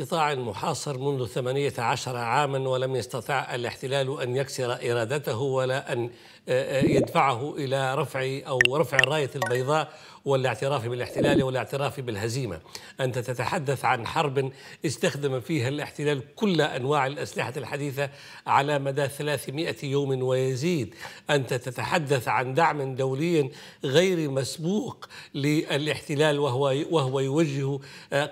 قطاع محاصر منذ 18 عاما ولم يستطع الاحتلال أن يكسر إرادته ولا أن يدفعه إلى رفع أو رفع الراية البيضاء والاعتراف بالاحتلال والاعتراف بالهزيمة أنت تتحدث عن حرب استخدم فيها الاحتلال كل أنواع الأسلحة الحديثة على مدى 300 يوم ويزيد أنت تتحدث عن دعم دولي غير مسبوق للاحتلال وهو, وهو يوجه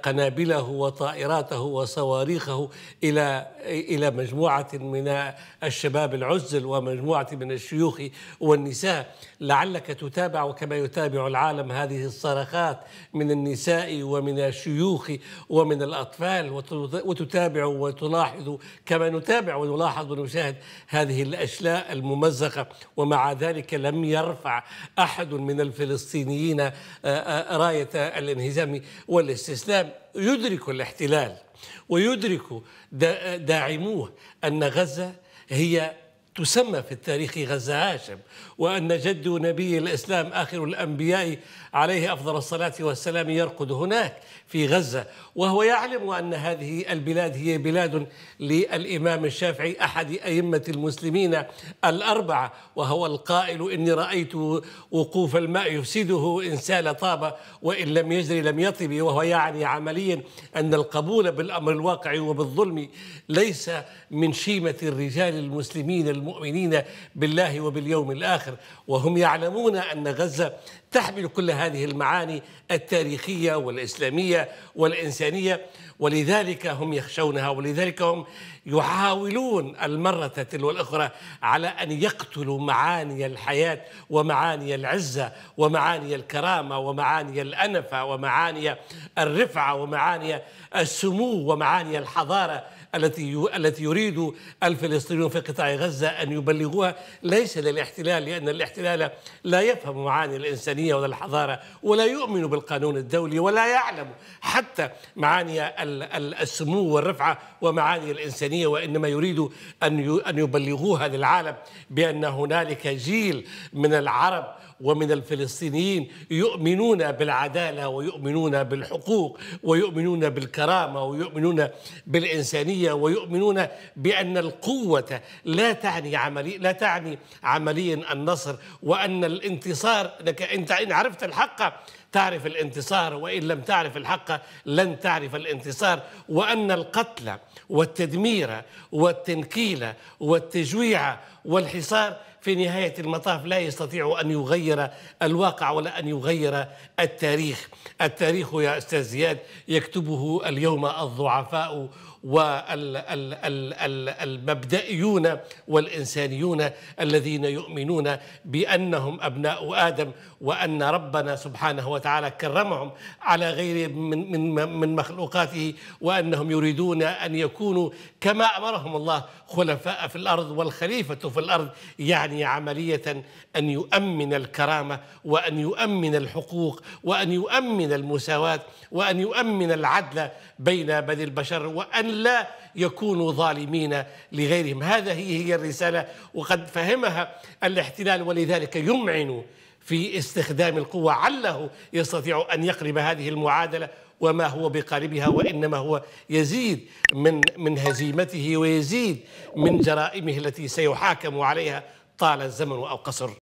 قنابله وطائراته قطعته وصواريخه إلى إلى مجموعة من الشباب العزل ومجموعة من الشيوخ والنساء لعلك تتابع كما يتابع العالم هذه الصرخات من النساء ومن الشيوخ ومن الأطفال وتتابع وتلاحظ كما نتابع ونلاحظ ونشاهد هذه الأشلاء الممزقة ومع ذلك لم يرفع أحد من الفلسطينيين راية الانهزام والاستسلام يدرك الاحتلال ويدرك داعموه أن غزة هي تسمى في التاريخ غزة هاشم وأن جد نبي الإسلام آخر الأنبياء عليه أفضل الصلاة والسلام يرقد هناك في غزة وهو يعلم أن هذه البلاد هي بلاد للإمام الشافعي أحد أئمة المسلمين الأربعة وهو القائل إني رأيت وقوف الماء يفسده إن سال طاب وإن لم يجري لم يطب وهو يعني عمليا أن القبول بالأمر الواقع وبالظلم ليس من شيمة الرجال المسلمين المؤمنين بالله وباليوم الآخر وهم يعلمون أن غزة تحمل كل هذه المعاني التاريخية والإسلامية والإنسانية ولذلك هم يخشونها ولذلك هم يحاولون المرة تلو الأخرى على أن يقتلوا معاني الحياة ومعاني العزة ومعاني الكرامة ومعاني الأنفة ومعاني الرفعة ومعاني السمو ومعاني الحضارة التي التي يريد الفلسطينيون في قطاع غزه ان يبلغوها ليس للاحتلال لان الاحتلال لا يفهم معاني الانسانيه ولا الحضاره ولا يؤمن بالقانون الدولي ولا يعلم حتى معاني السمو والرفعه ومعاني الانسانيه وانما يريد ان ان يبلغوها للعالم بان هنالك جيل من العرب ومن الفلسطينيين يؤمنون بالعداله ويؤمنون بالحقوق ويؤمنون بالكرامه ويؤمنون بالانسانيه العمليه ويؤمنون بان القوه لا تعني عملي لا تعني عمليا النصر وان الانتصار لك انت ان عرفت الحق تعرف الانتصار وان لم تعرف الحق لن تعرف الانتصار وان القتل والتدمير والتنكيل والتجويع والحصار في نهاية المطاف لا يستطيع أن يغير الواقع ولا أن يغير التاريخ التاريخ يا أستاذ زياد يكتبه اليوم الضعفاء والمبدئيون والإنسانيون الذين يؤمنون بأنهم أبناء آدم وأن ربنا سبحانه وتعالى كرمهم على غير من, من, من مخلوقاته وأنهم يريدون أن يكونوا كما أمرهم الله خلفاء في الأرض والخليفة في الأرض يعني عملية أن يؤمن الكرامة وأن يؤمن الحقوق وأن يؤمن المساواة وأن يؤمن العدل بين بني البشر وأن لا يكونوا ظالمين لغيرهم هذه هي الرسالة وقد فهمها الاحتلال ولذلك يمعن في استخدام القوة عله يستطيع أن يقلب هذه المعادلة وما هو بقاربها وإنما هو يزيد من من هزيمته ويزيد من جرائمه التي سيحاكم عليها طال الزمن أو قصر